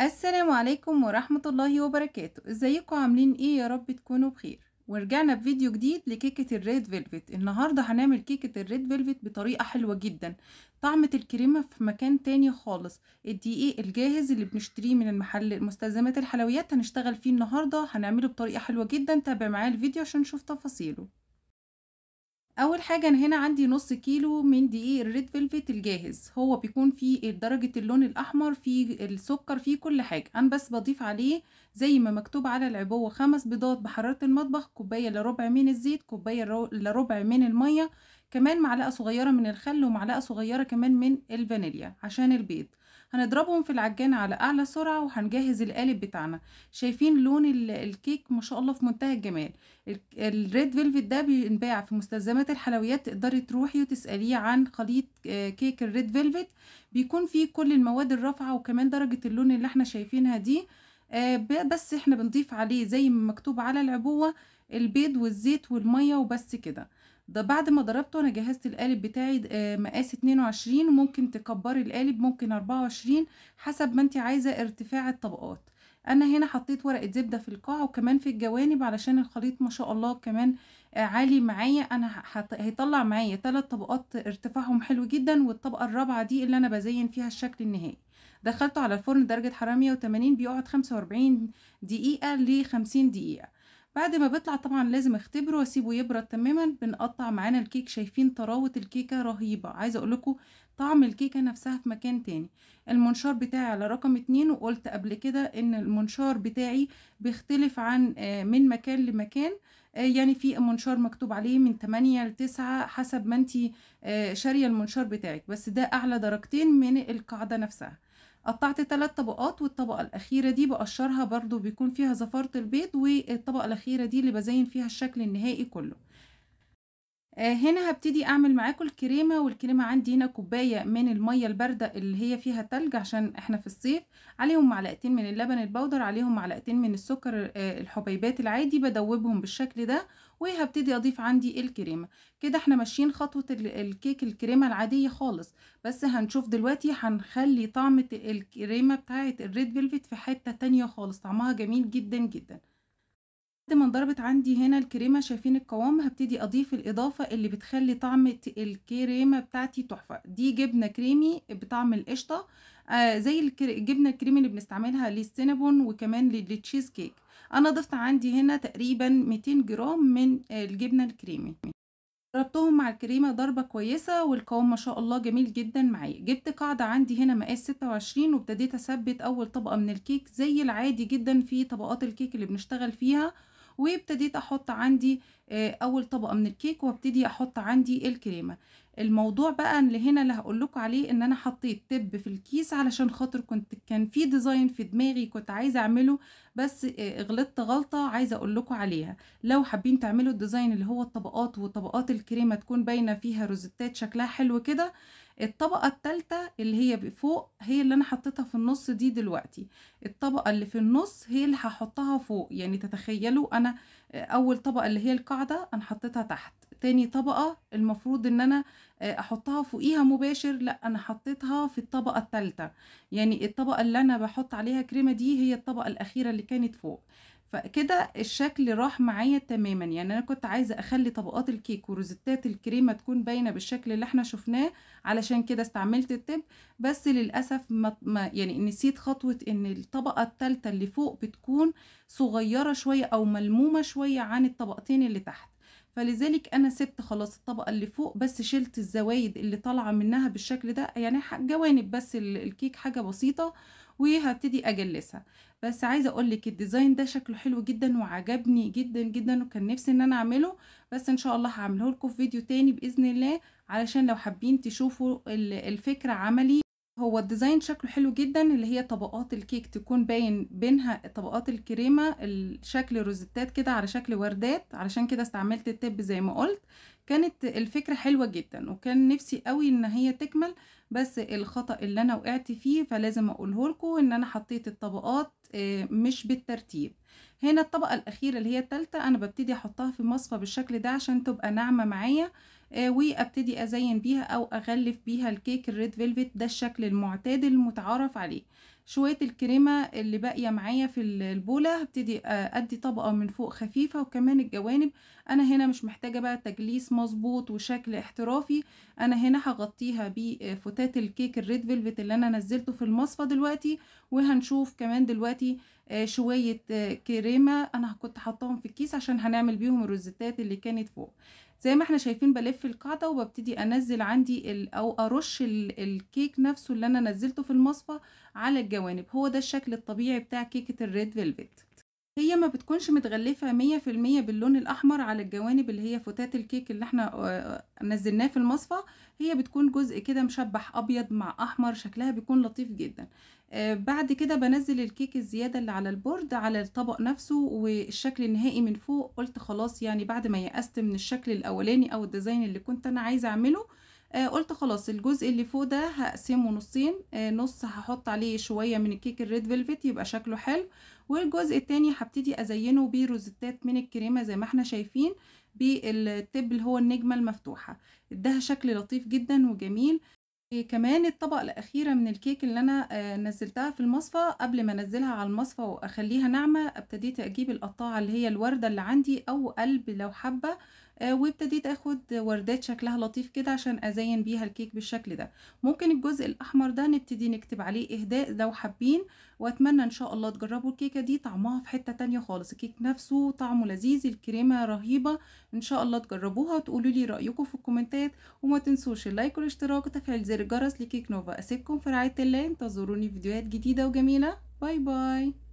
السلام عليكم ورحمة الله وبركاته ازيكم عاملين ايه يا رب تكونوا بخير ورجعنا بفيديو جديد لكيكة الريد فيلفت النهاردة هنعمل كيكة الريد فيلفت بطريقة حلوة جدا طعمة الكريمة في مكان تاني خالص الدقيق الجاهز اللي بنشتريه من المحل مستلزمات الحلويات هنشتغل فيه النهاردة هنعمله بطريقة حلوة جدا تابع معايا الفيديو عشان نشوف تفاصيله اول حاجه انا هنا عندي نص كيلو من دقيق الريد فيلفت الجاهز هو بيكون فيه درجه اللون الاحمر فيه السكر فيه كل حاجه انا بس بضيف عليه زي ما مكتوب على العبوه خمس بيضات بحراره المطبخ كوبايه الا ربع من الزيت كوبايه الا ربع من الميه كمان معلقه صغيره من الخل ومعلقه صغيره كمان من الفانيليا عشان البيض هنضربهم في العجانة على أعلى سرعة وهنجهز القالب بتاعنا شايفين لون الكيك ما شاء الله في منتهى الجمال الريد فيلفت ده بينباع في مستلزمات الحلويات تقدري تروحي وتسأليه عن خليط آه، كيك الريد فيلفت بيكون فيه كل المواد الرافعة وكمان درجة اللون اللي احنا شايفينها دي آه، بس احنا بنضيف عليه زي ما مكتوب على العبوة البيض والزيت والمية وبس كده ده بعد ما ضربته انا جهزت القالب بتاعي آه، مقاس 22 ممكن تكبري القالب ممكن 24 حسب ما انت عايزه ارتفاع الطبقات انا هنا حطيت ورقه زبده في القاع وكمان في الجوانب علشان الخليط ما شاء الله كمان آه، عالي معايا انا هيطلع معايا ثلاث طبقات ارتفاعهم حلو جدا والطبقه الرابعه دي اللي انا بزين فيها الشكل النهائي دخلته على الفرن درجه حراره 180 بيقعد 45 دقيقه ل 50 دقيقه بعد ما بيطلع طبعا لازم اختبره واسيبه يبرد تماما بنقطع معانا الكيك شايفين طراوه الكيكه رهيبه عايزه اقولكو طعم الكيكه نفسها في مكان تاني المنشار بتاعي على رقم اتنين وقلت قبل كده ان المنشار بتاعي بيختلف عن آه، من مكان لمكان آه، يعني في منشار مكتوب عليه من 8 ل 9 حسب ما انت آه، شاريه المنشار بتاعك بس ده اعلى درجتين من القاعده نفسها قطعت ثلاث طبقات والطبقة الأخيرة دي بقشرها برضو بيكون فيها زفارة البيض والطبقة الأخيرة دي اللي بزين فيها الشكل النهائي كله آه، هنا هبتدي أعمل معاكم الكريمة والكريمة عندي هنا كوباية من المية الباردة اللي هي فيها تلج عشان احنا في الصيف عليهم معلقتين من اللبن البودر عليهم معلقتين من السكر آه، الحبيبات العادي بدوبهم بالشكل ده وهبتدي اضيف عندي الكريمه كده احنا ماشيين خطوه الكيك الكريمه العاديه خالص بس هنشوف دلوقتي هنخلي طعمة الكريمه بتاعه الريد فيلفت في حته تانية خالص طعمها جميل جدا جدا بعد ما انضربت عندي هنا الكريمه شايفين القوام هبتدي اضيف الاضافه اللي بتخلي طعمة الكريمه بتاعتي تحفه دي جبنه كريمي بطعم القشطه آه زي الجبنه الكريمي اللي بنستعملها للسينابون وكمان للتشيز كيك انا ضفت عندي هنا تقريبا 200 جرام من الجبنه الكريمي ضربتهم مع الكريمه ضربه كويسه والقوام ما شاء الله جميل جدا معايا جبت قاعده عندي هنا مقاس 26 وابتديت اثبت اول طبقه من الكيك زي العادي جدا في طبقات الكيك اللي بنشتغل فيها وابتديت احط عندي آه، اول طبقه من الكيك وابتدي احط عندي الكريمه الموضوع بقى اللي هنا اللي هقول لكم عليه ان انا حطيت تب في الكيس علشان خاطر كنت كان في ديزاين في دماغي كنت عايزه اعمله بس آه، غلطت غلطه عايزه اقول لكم عليها لو حابين تعملوا الديزاين اللي هو الطبقات وطبقات الكريمه تكون باينه فيها روزيتات شكلها حلو كده الطبقه الثالثه اللي هي فوق هي اللي انا حطيتها في النص دي دلوقتي الطبقه اللي في النص هي اللي هحطها فوق يعني تتخيلوا انا آه، اول طبقه اللي هي القاعده انا حطيتها تحت تاني طبقة المفروض ان انا آه، احطها فوقيها مباشر لا انا حطيتها في الطبقة التالتة يعني الطبقة اللي انا بحط عليها كريمة دي هي الطبقة الاخيرة اللي كانت فوق فكده الشكل راح معايا تماما يعني انا كنت عايزه اخلي طبقات الكيك وروزتات الكريمه تكون باينه بالشكل اللي احنا شفناه علشان كده استعملت التب بس للاسف ما يعني نسيت خطوه ان الطبقه الثالثه اللي فوق بتكون صغيره شويه او ملمومه شويه عن الطبقتين اللي تحت فلذلك انا سبت خلاص الطبقه اللي فوق بس شلت الزوايد اللي طالعه منها بالشكل ده يعني جوانب بس الكيك حاجه بسيطه وهبتدي اجلسها بس عايزه اقول لك الديزاين ده شكله حلو جدا وعجبني جدا جدا وكان نفسي ان انا اعمله بس ان شاء الله هعمله لكم في فيديو تاني باذن الله علشان لو حابين تشوفوا الفكره عملي هو الديزاين شكله حلو جدا اللي هي طبقات الكيك تكون باين بينها طبقات الكريمة الشكل روزتات كده على شكل وردات علشان كده استعملت التب زي ما قلت كانت الفكرة حلوة جدا وكان نفسي قوي ان هي تكمل بس الخطأ اللي انا وقعت فيه فلازم اقوله لكم ان انا حطيت الطبقات آه، مش بالترتيب هنا الطبقة الاخيرة اللي هي التالتة انا ببتدي احطها في مصفى بالشكل ده عشان تبقى ناعمة معايا آه، وابتدي ازين بيها او اغلف بيها الكيك الريد فيلفت ده الشكل المعتاد المتعارف عليه شويه الكريمه اللي باقيه معايا في البوله هبتدي آه، ادي طبقه من فوق خفيفه وكمان الجوانب انا هنا مش محتاجه بقى تجليس مظبوط وشكل احترافي انا هنا هغطيها بفتات الكيك الريد فيلفت اللي انا نزلته في المصفى دلوقتي وهنشوف كمان دلوقتي آه، شوية آه، كريمة انا كنت حطاهم في الكيس عشان هنعمل بيهم الروزتات اللي كانت فوق زي ما احنا شايفين بلف القاعدة وببتدي انزل عندي ال او ارش ال الكيك نفسه اللي انا نزلته في المصفى على الجوانب هو ده الشكل الطبيعي بتاع كيكة الريد فيلفت هي ما بتكونش متغلفة مية في المية باللون الأحمر على الجوانب اللي هي فتات الكيك اللي احنا آه، آه، نزلناه في المصفى هي بتكون جزء كده مشبح أبيض مع أحمر شكلها بيكون لطيف جدا آه، بعد كده بنزل الكيك الزيادة اللي على البورد على الطبق نفسه والشكل النهائي من فوق قلت خلاص يعني بعد ما يأست من الشكل الأولاني أو الديزاين اللي كنت أنا عايزة أعمله آه، قلت خلاص الجزء اللي فوق ده هقسمه نصين آه، نص هحط عليه شوية من الكيك الريد فيلفت يبقى شكله حلو والجزء التاني هبتدي ازينه بروزتات من الكريمة زي ما احنا شايفين بالتب اللي هو النجمة المفتوحة اداها شكل لطيف جدا وجميل كمان الطبقة الأخيرة من الكيك اللي أنا آه، نزلتها في المصفى قبل ما أنزلها على المصفى وأخليها ناعمة ابتديت أجيب القطاعة اللي هي الوردة اللي عندي أو قلب لو حابة آه، وابتديت اخد وردات شكلها لطيف كده عشان ازين بيها الكيك بالشكل ده ممكن الجزء الاحمر ده نبتدي نكتب عليه اهداء لو حابين واتمنى ان شاء الله تجربوا الكيكه دي طعمها في حته تانية خالص الكيك نفسه طعمه لذيذ الكريمه رهيبه ان شاء الله تجربوها وتقولوا لي رايكم في الكومنتات وما تنسوش اللايك والاشتراك وتفعيل زر الجرس لكيك نوفا اسيبكم في رعايه الله انتظروني فيديوهات جديده وجميله باي باي